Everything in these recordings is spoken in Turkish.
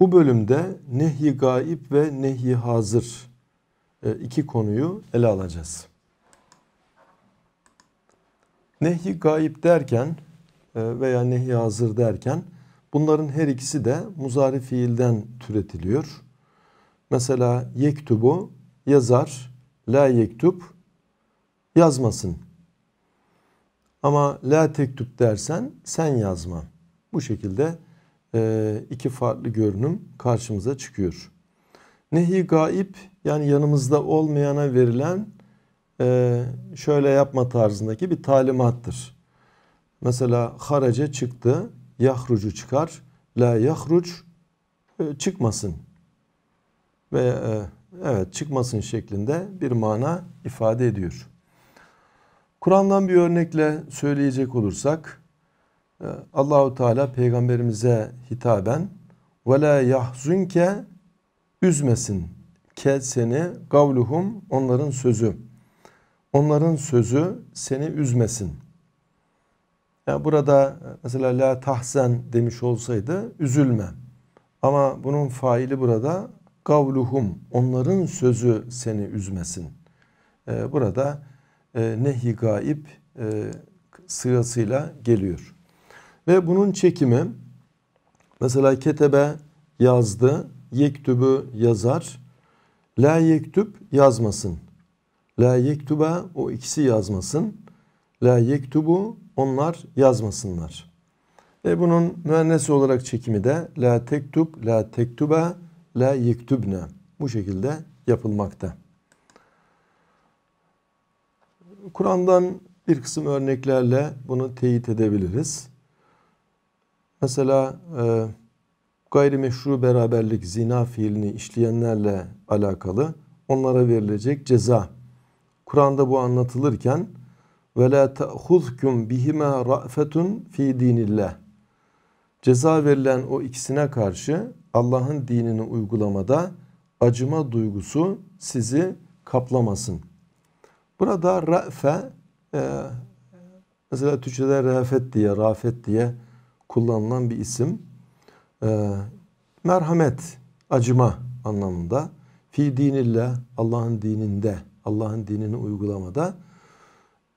Bu bölümde nehi gaib ve nehi hazır e, iki konuyu ele alacağız. Nehi gaib derken e, veya nehi hazır derken bunların her ikisi de muzari fiilden türetiliyor. Mesela yektubu yazar, la yektup yazmasın. Ama la tektup dersen sen yazma. Bu şekilde ee, iki farklı görünüm karşımıza çıkıyor. Nehi gaib yani yanımızda olmayana verilen e, şöyle yapma tarzındaki bir talimattır. Mesela harace çıktı, yahrucu çıkar, la yahruc e, çıkmasın ve e, evet çıkmasın şeklinde bir mana ifade ediyor. Kur'an'dan bir örnekle söyleyecek olursak ee, Allahu Teala peygamberimize hitaben ve la yahzunke üzmesin ke seni gavluhum onların sözü. Onların sözü seni üzmesin. Yani burada e, mesela la tahzen demiş olsaydı üzülme. Ama bunun faili burada gavluhum onların sözü seni üzmesin. Ee, burada e, nehi gaib e, sırasıyla geliyor. Ve bunun çekimi mesela ketebe yazdı, yektübü yazar, la yektüb yazmasın. La yektübe o ikisi yazmasın. La yektubu onlar yazmasınlar. Ve bunun müennesi olarak çekimi de la tektüb, la tektübe, la yektübne. Bu şekilde yapılmakta. Kur'an'dan bir kısım örneklerle bunu teyit edebiliriz. Mesela e, gayrimeşru beraberlik zina fiilini işleyenlerle alakalı onlara verilecek ceza. Kur'an'da bu anlatılırken ve la ta'khuzkum bihima ra'fetun fi dinillah. Ceza verilen o ikisine karşı Allah'ın dinini uygulamada acıma duygusu sizi kaplamasın. Burada ra'fe e, mesela Türkçe'de rafet diye, rafet diye kullanılan bir isim. Ee, merhamet, acıma anlamında. Fi dinille Allah'ın dininde, Allah'ın dinini uygulamada.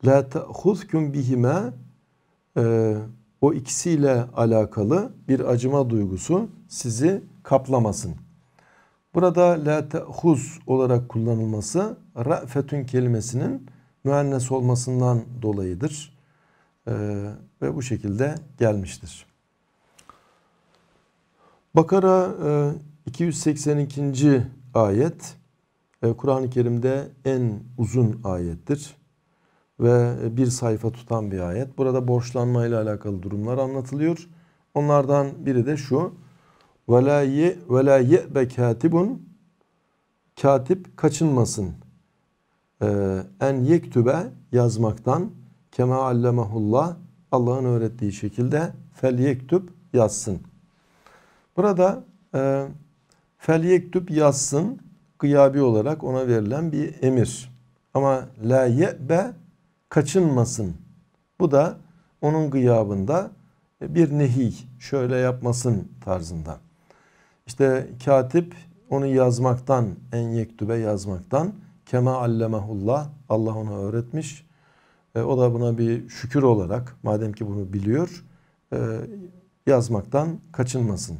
La te'huzküm bihime o ikisiyle alakalı bir acıma duygusu sizi kaplamasın. Burada la te'huz olarak kullanılması ra'fetün kelimesinin müennes olmasından dolayıdır. Ee, ve bu şekilde gelmiştir. Bakara e, 282. ayet e, Kur'an-ı Kerim'de en uzun ayettir ve bir sayfa tutan bir ayet. Burada borçlanma ile alakalı durumlar anlatılıyor. Onlardan biri de şu. وَلَا يَأْبَ كَاتِبٌ Katip kaçınmasın. Ee, en yektübe yazmaktan Kema allemehullah Allah'ın öğrettiği şekilde fel yektüp yazsın. Burada e, fel yektüp yazsın gıyabi olarak ona verilen bir emir. Ama la ye'be kaçınmasın. Bu da onun gıyabında bir nehi şöyle yapmasın tarzında. İşte katip onu yazmaktan en yektübe yazmaktan kema allemehullah Allah ona öğretmiş e, o da buna bir şükür olarak madem ki bunu biliyor e, yazmaktan kaçınmasın.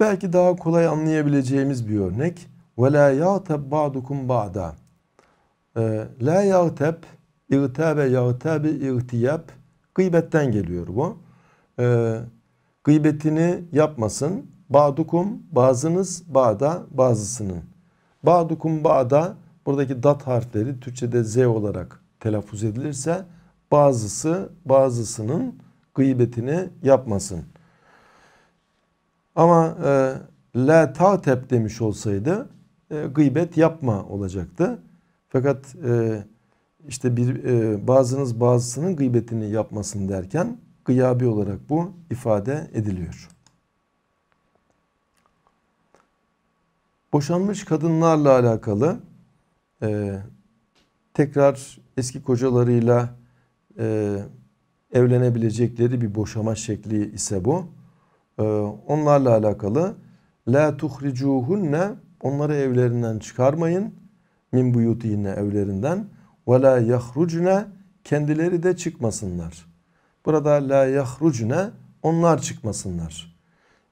Belki daha kolay anlayabileceğimiz bir örnek. وَلَا يَعْتَبْ بَعْدُكُمْ بَعْدًا La yağteb, e, irtebe yağtebi irtiyab gıybetten geliyor bu. E, gıybetini yapmasın. Ba'dukum bazınız ba'da bazısının. Ba'dukum ba'da buradaki dat harfleri Türkçe'de Z olarak telaffuz edilirse bazısı bazısının gıybetini yapmasın. Ama e, la ta'tep demiş olsaydı e, gıybet yapma olacaktı. Fakat e, işte bir e, bazınız bazısının gıybetini yapmasın derken gıyabi olarak bu ifade ediliyor. Boşanmış kadınlarla alakalı e, tekrar eski kocalarıyla e, evlenebilecekleri bir boşama şekli ise bu. E, onlarla alakalı la tuhricuhunne onları evlerinden çıkarmayın min buyutihine evlerinden ve la yahrucne kendileri de çıkmasınlar. Burada la yahrucne onlar çıkmasınlar.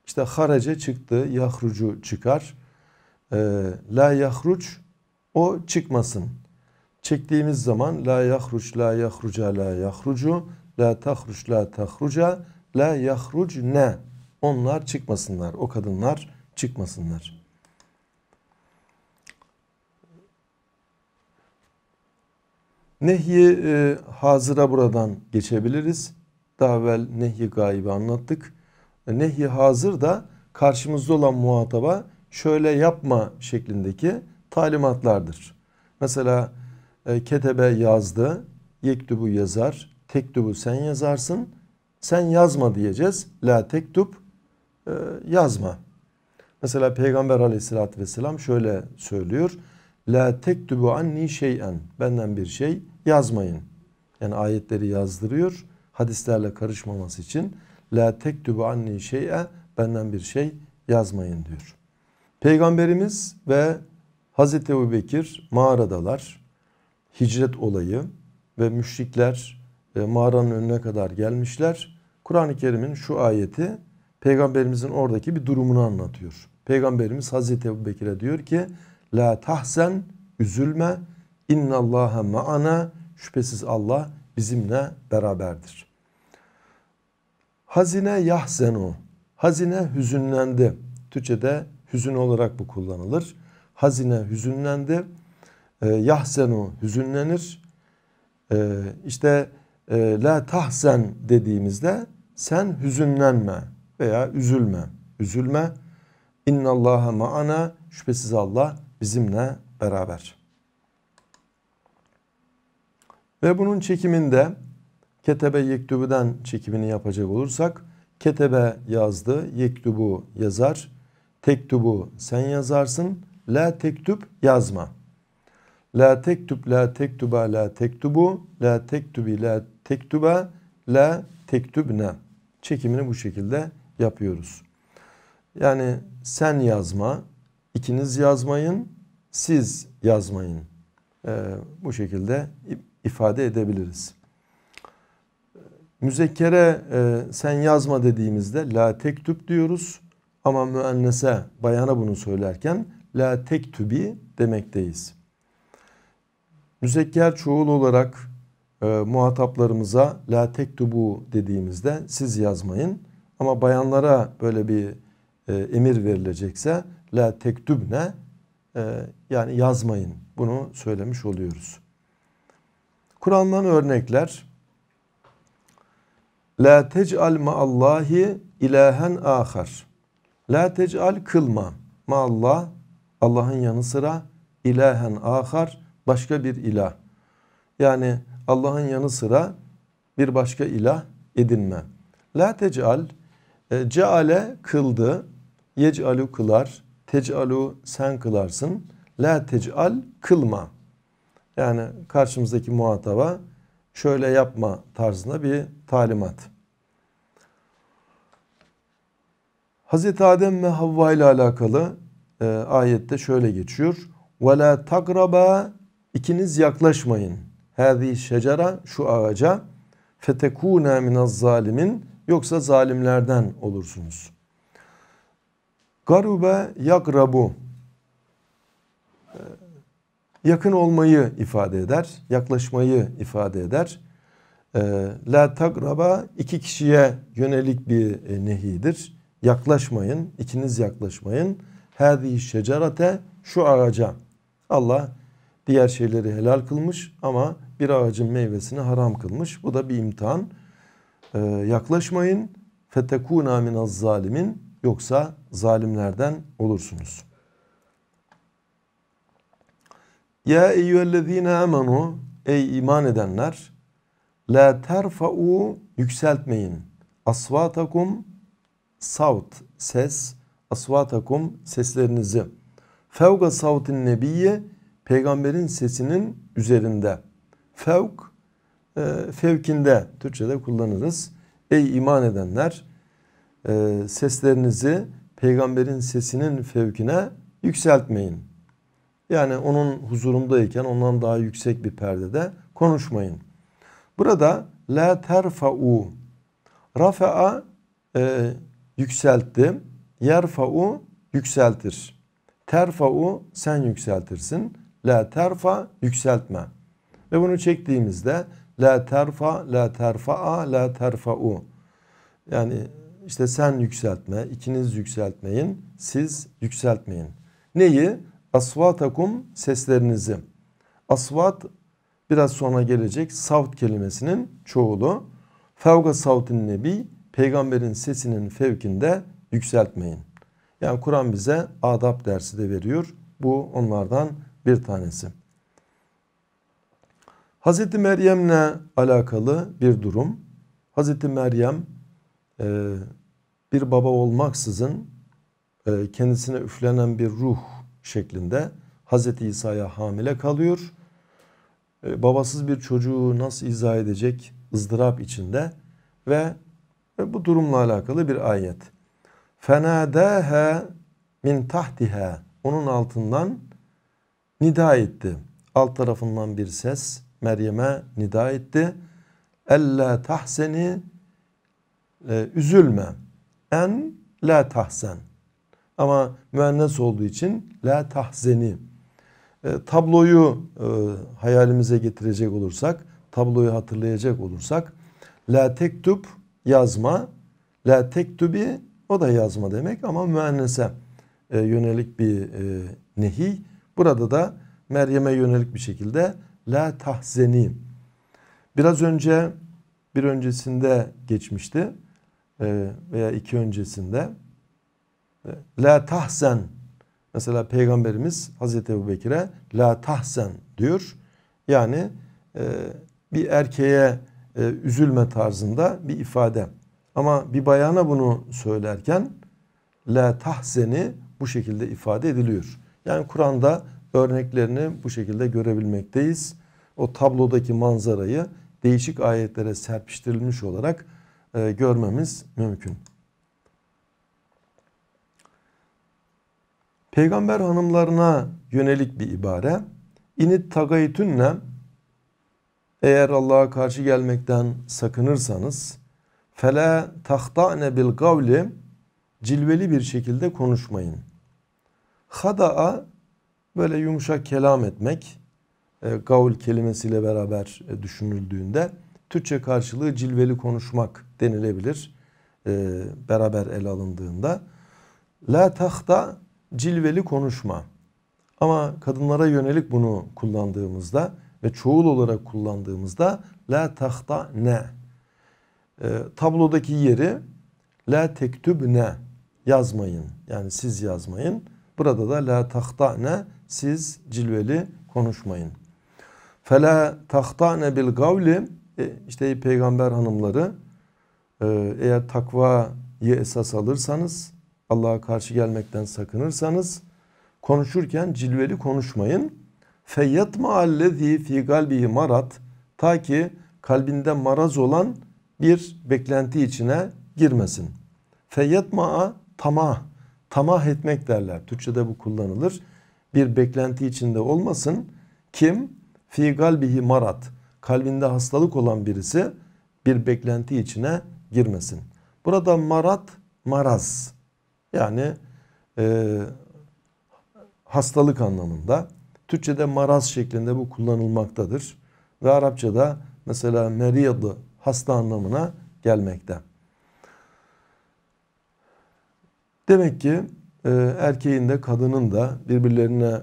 İşte harace çıktı, yahrucu çıkar. E, la yahruc o çıkmasın. Çektiğimiz zaman la yahruç la yahruca la yahrucu la tahruç la tahruca la yahruc ne. Onlar çıkmasınlar. O kadınlar çıkmasınlar. Nehyi e, hazıra buradan geçebiliriz. Daha evvel nehyi gaybi anlattık. E, nehyi hazır da karşımızda olan muhataba şöyle yapma şeklindeki talimatlardır. Mesela e, ketebe yazdı, yektubu yazar, tektubu sen yazarsın, sen yazma diyeceğiz. La tektup e, yazma. Mesela Peygamber aleyhissalatü vesselam şöyle söylüyor. La tektubu anni şeyen. Benden bir şey yazmayın. Yani ayetleri yazdırıyor. Hadislerle karışmaması için. La tektubu anni şey'e. Benden bir şey yazmayın diyor. Peygamberimiz ve Hazreti Ebu Bekir mağaradalar. Hicret olayı ve müşrikler e, mağaranın önüne kadar gelmişler. Kur'an-ı Kerim'in şu ayeti peygamberimizin oradaki bir durumunu anlatıyor. Peygamberimiz Hazreti Ebu Bekir'e diyor ki La tahsen üzülme Allah'a ma'ana şüphesiz Allah bizimle beraberdir. Hazine yahzenu hazine hüzünlendi. Türkçe'de hüzün olarak bu kullanılır hazine hüzünlendi. E, ee, yahsenu hüzünlenir. E, işte e, la tahsen dediğimizde sen hüzünlenme veya üzülme. Üzülme. İnnallaha ma'ana şüphesiz Allah bizimle beraber. Ve bunun çekiminde Ketebe Yektübü'den çekimini yapacak olursak Ketebe yazdı, Yektübü yazar, Tektubu sen yazarsın, La tektüp yazma. La tektüp la tektuba la tektubu la tektubi la tektuba la tektübne. Çekimini bu şekilde yapıyoruz. Yani sen yazma, ikiniz yazmayın, siz yazmayın. Ee, bu şekilde ifade edebiliriz. Müzekkere e, sen yazma dediğimizde la tektüp diyoruz. Ama müennese bayana bunu söylerken la tek tübi demekteyiz. Müzekker çoğul olarak e, muhataplarımıza la tek tübu dediğimizde siz yazmayın. Ama bayanlara böyle bir e, emir verilecekse la tek tübne e, yani yazmayın bunu söylemiş oluyoruz. Kur'an'dan örnekler La tec'al ma'allahi ilahen ahar. La tec'al kılma. Ma'allah Allah'ın yanı sıra ilahen ahar başka bir ilah. Yani Allah'ın yanı sıra bir başka ilah edinme. La tecal e, ceale kıldı. Yecalu kılar. Tecalu sen kılarsın. La tecal kılma. Yani karşımızdaki muhataba şöyle yapma tarzında bir talimat. Hazreti Adem ve Havva ile alakalı e, ayette şöyle geçiyor. وَلَا تَقْرَبَا ikiniz yaklaşmayın. هَذِي şecera şu ağaca fetekûne minez zalimin yoksa zalimlerden olursunuz. Garube yakrabu ee, yakın olmayı ifade eder, yaklaşmayı ifade eder. Ee, la takraba iki kişiye yönelik bir nehidir. Yaklaşmayın, ikiniz yaklaşmayın hâzihi şecerate şu ağaca. Allah diğer şeyleri helal kılmış ama bir ağacın meyvesini haram kılmış. Bu da bir imtihan. Ee, yaklaşmayın. Fetekûnâ minaz zalimin. Yoksa zalimlerden olursunuz. Ya eyyühellezîne amenu ey iman edenler la terfa'u yükseltmeyin asvatakum saut ses asvatakum seslerinizi fevga savtin nebiye peygamberin sesinin üzerinde fevk e, fevkinde Türkçe'de kullanırız. Ey iman edenler e, seslerinizi peygamberin sesinin fevkine yükseltmeyin. Yani onun huzurumdayken ondan daha yüksek bir perdede konuşmayın. Burada la terfa'u rafa'a e, yükseltti. Yerfa'u yükseltir. Terfa'u sen yükseltirsin. La terfa yükseltme. Ve bunu çektiğimizde la terfa, la terfa'a, la terfa'u. Yani işte sen yükseltme, ikiniz yükseltmeyin, siz yükseltmeyin. Neyi? Asvatakum seslerinizi. Asvat biraz sonra gelecek savt kelimesinin çoğulu. Fevga savtin nebi peygamberin sesinin fevkinde yükseltmeyin. Yani Kur'an bize adab dersi de veriyor. Bu onlardan bir tanesi. Hazreti Meryem'le alakalı bir durum. Hazreti Meryem e, bir baba olmaksızın e, kendisine üflenen bir ruh şeklinde Hazreti İsa'ya hamile kalıyor. E, babasız bir çocuğu nasıl izah edecek ızdırap içinde ve bu durumla alakalı bir ayet. فَنَادَاهَا min tahtiha onun altından nida etti. Alt tarafından bir ses Meryem'e nida etti. Ella tahseni e, üzülme. En la tahsen. Ama müennes olduğu için la tahzeni. E, tabloyu e, hayalimize getirecek olursak, tabloyu hatırlayacak olursak la tektup yazma, la tektubi o da yazma demek ama müennese e, yönelik bir e, nehi. Burada da Meryem'e yönelik bir şekilde la tahzeni. Biraz önce bir öncesinde geçmişti e, veya iki öncesinde. E, la tahzen mesela peygamberimiz Hazreti Ebu Bekir'e la tahzen diyor. Yani e, bir erkeğe e, üzülme tarzında bir ifade. Ama bir bayana bunu söylerken la tahzeni bu şekilde ifade ediliyor. Yani Kur'an'da örneklerini bu şekilde görebilmekteyiz. O tablodaki manzarayı değişik ayetlere serpiştirilmiş olarak e, görmemiz mümkün. Peygamber hanımlarına yönelik bir ibare. İnit tagaytünne eğer Allah'a karşı gelmekten sakınırsanız fele tahtane bil gavli cilveli bir şekilde konuşmayın. Hada'a böyle yumuşak kelam etmek e, gavl kelimesiyle beraber e, düşünüldüğünde Türkçe karşılığı cilveli konuşmak denilebilir e, beraber ele alındığında. La tahta cilveli konuşma. Ama kadınlara yönelik bunu kullandığımızda ve çoğul olarak kullandığımızda la tahta ne e, tablodaki yeri la tektüb ne yazmayın. Yani siz yazmayın. Burada da la tahta ne siz cilveli konuşmayın. Fela ne bil gavli e, işte peygamber hanımları e, eğer takvayı esas alırsanız Allah'a karşı gelmekten sakınırsanız konuşurken cilveli konuşmayın. Feyyatma allezî fi galbihi marat ta ki kalbinde maraz olan bir beklenti içine girmesin. Feyyatma'a tamah, tamah etmek derler. Türkçe'de bu kullanılır. Bir beklenti içinde olmasın. Kim? Fi galbihi marat. Kalbinde hastalık olan birisi bir beklenti içine girmesin. Burada marat, maraz. Yani e, hastalık anlamında. Türkçe'de maraz şeklinde bu kullanılmaktadır. Ve Arapça'da mesela meriyad hasta anlamına gelmekte. Demek ki e, erkeğin de kadının da birbirlerine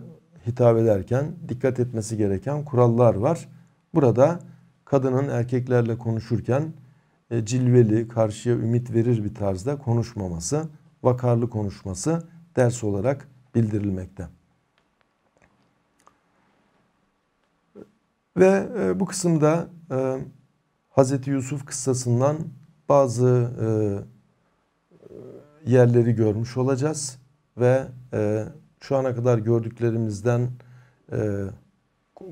hitap ederken dikkat etmesi gereken kurallar var. Burada kadının erkeklerle konuşurken e, cilveli, karşıya ümit verir bir tarzda konuşmaması, vakarlı konuşması ders olarak bildirilmekte. Ve e, bu kısımda e, Hz. Yusuf kıssasından bazı e, e, yerleri görmüş olacağız ve e, şu ana kadar gördüklerimizden e,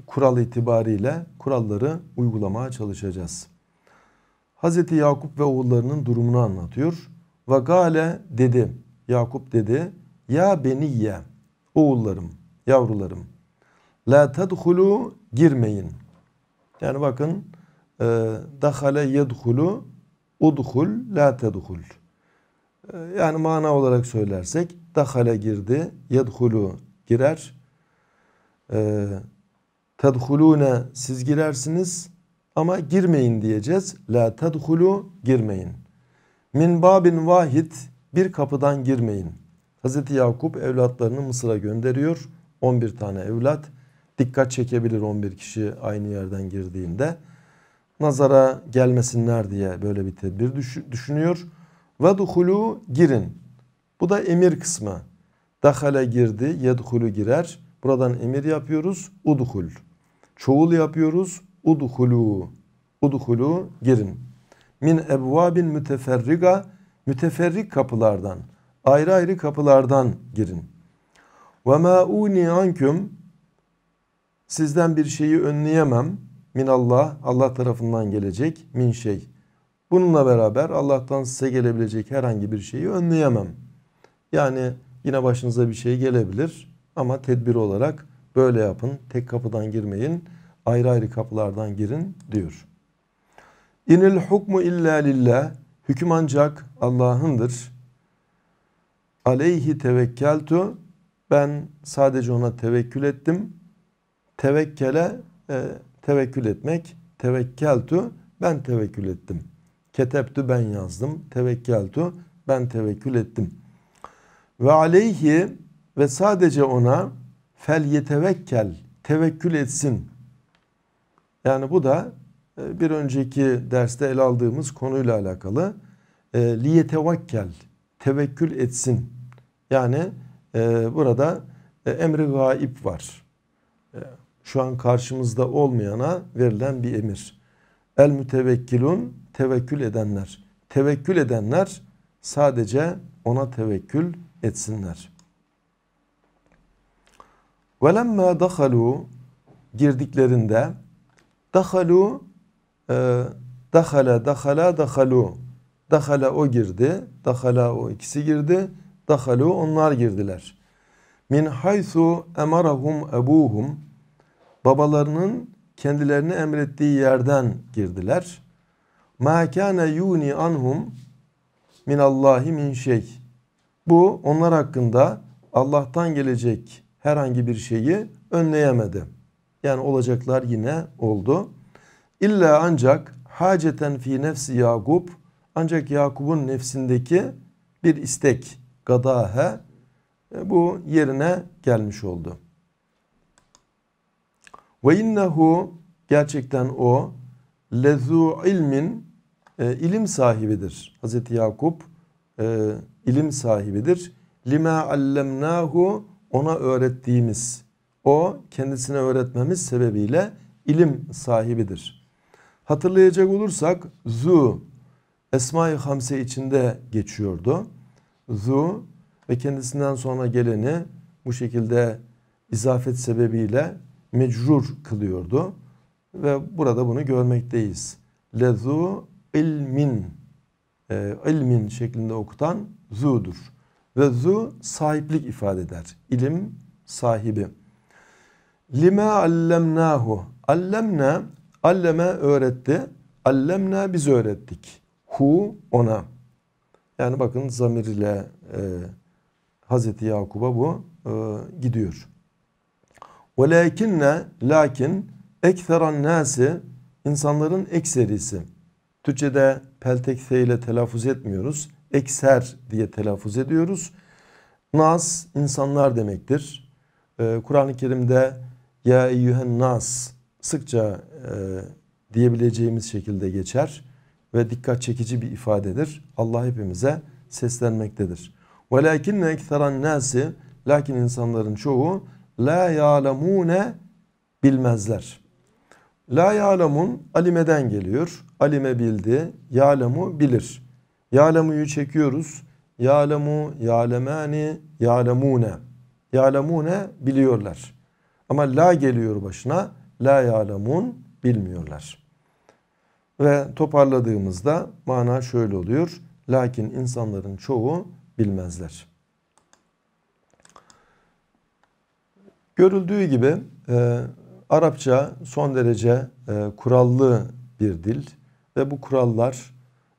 kural itibariyle kuralları uygulamaya çalışacağız. Hz. Yakup ve oğullarının durumunu anlatıyor. Ve gale dedi, Yakup dedi, ya beni ye oğullarım, yavrularım, la tedhulu girmeyin. Yani bakın ee, dahale yedhulu udhul la tedhul. Ee, yani mana olarak söylersek dahale girdi, yedhulu girer. Ee, tedhulune siz girersiniz ama girmeyin diyeceğiz. La tedhulu girmeyin. Min babin vahid bir kapıdan girmeyin. Hz. Yakup evlatlarını Mısır'a gönderiyor. 11 tane evlat. Dikkat çekebilir 11 kişi aynı yerden girdiğinde nazara gelmesinler diye böyle bir tedbir düşünüyor. Ve duhulu girin. Bu da emir kısmı. Dahale girdi, yedhulu girer. Buradan emir yapıyoruz. Udhul. Çoğul yapıyoruz. Udhulu. Udhulu girin. Min ebvabin müteferriga. Müteferrik kapılardan. Ayrı ayrı kapılardan girin. Ve ma uni anküm. Sizden bir şeyi önleyemem Min Allah Allah tarafından gelecek min şey. Bununla beraber Allah'tan size gelebilecek herhangi bir şeyi önleyemem. Yani yine başınıza bir şey gelebilir ama tedbir olarak böyle yapın. Tek kapıdan girmeyin. Ayrı ayrı kapılardan girin diyor. İnil hukmu illa lillah. Hüküm ancak Allah'ındır. Aleyhi tevekkeltu. Ben sadece ona tevekkül ettim. Tevekkele e, Tevekkül etmek. Tevekkeltu ben tevekkül ettim. Keteptü ben yazdım. Tevekkeltu ben tevekkül ettim. Ve aleyhi ve sadece ona fel yetevekkel tevekkül etsin. Yani bu da e, bir önceki derste el aldığımız konuyla alakalı. E, li Liyetevekkel tevekkül etsin. Yani e, burada emri gaib var şu an karşımızda olmayana verilen bir emir. El mütevekkilun tevekkül edenler. Tevekkül edenler sadece ona tevekkül etsinler. وَلَمَّا دَخَلُوا girdiklerinde dahalu e, dahala dahala dahalu dahala o girdi dahala o ikisi girdi dahalu onlar girdiler min haythu emarahum ebuhum babalarının kendilerine emrettiği yerden girdiler. Ma kana yuni anhum min Allahi min şey. Bu onlar hakkında Allah'tan gelecek herhangi bir şeyi önleyemedi. Yani olacaklar yine oldu. İlla ancak haceten fi nefsi Yakup ancak Yakup'un nefsindeki bir istek gadahe e, bu yerine gelmiş oldu. Ve innehu gerçekten o lezu ilmin e, ilim sahibidir. Hazreti Yakup e, ilim sahibidir. Lime allemnahu ona öğrettiğimiz o kendisine öğretmemiz sebebiyle ilim sahibidir. Hatırlayacak olursak zu Esma-i Hamse içinde geçiyordu. Zu ve kendisinden sonra geleni bu şekilde izafet sebebiyle mecrur kılıyordu. Ve burada bunu görmekteyiz. Lezu ilmin e, ilmin şeklinde okutan zu'dur. Ve zu sahiplik ifade eder. İlim sahibi. Lime allemnahu. Allemne alleme öğretti. Allemne biz öğrettik. Hu ona. Yani bakın zamir ile e, Hazreti Yakub'a bu e, gidiyor. Velakinne lakin ekseran nasi insanların ekserisi. Türkçe'de peltekse ile telaffuz etmiyoruz. Ekser diye telaffuz ediyoruz. Nas insanlar demektir. Ee, Kur'an-ı Kerim'de ya eyyühen nas sıkça e, diyebileceğimiz şekilde geçer ve dikkat çekici bir ifadedir. Allah hepimize seslenmektedir. Velakinne ekseran nasi lakin insanların çoğu la ya'lemune bilmezler. La ya'lemun alimeden geliyor. Alime bildi. Ya'lemu bilir. Ya'lemu'yu çekiyoruz. Ya'lemu, ya'lemani, ya'lemune. Ya'lemune biliyorlar. Ama la geliyor başına. La ya'lemun bilmiyorlar. Ve toparladığımızda mana şöyle oluyor. Lakin insanların çoğu bilmezler. Görüldüğü gibi e, Arapça son derece e, kurallı bir dil ve bu kurallar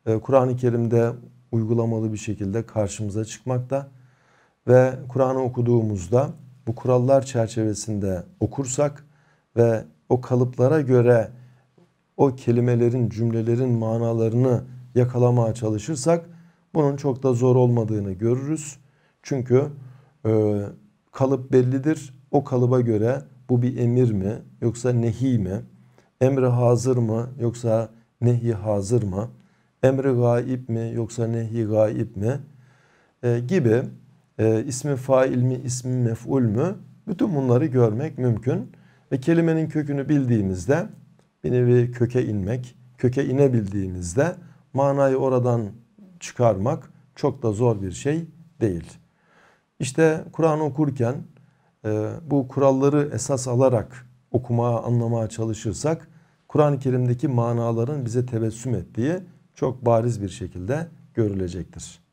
e, Kur'an-ı Kerim'de uygulamalı bir şekilde karşımıza çıkmakta ve Kur'an'ı okuduğumuzda bu kurallar çerçevesinde okursak ve o kalıplara göre o kelimelerin, cümlelerin manalarını yakalamaya çalışırsak bunun çok da zor olmadığını görürüz. Çünkü e, kalıp bellidir o kalıba göre bu bir emir mi yoksa nehi mi? Emri hazır mı yoksa nehi hazır mı? Emri gaib mi yoksa nehi gaib mi? E, gibi e, ismi fail mi ismi mef'ul mü? Bütün bunları görmek mümkün. Ve kelimenin kökünü bildiğimizde bir nevi köke inmek, köke inebildiğimizde manayı oradan çıkarmak çok da zor bir şey değil. İşte Kur'an okurken ee, bu kuralları esas alarak okumaya, anlamaya çalışırsak Kur'an-ı Kerim'deki manaların bize tebessüm ettiği çok bariz bir şekilde görülecektir.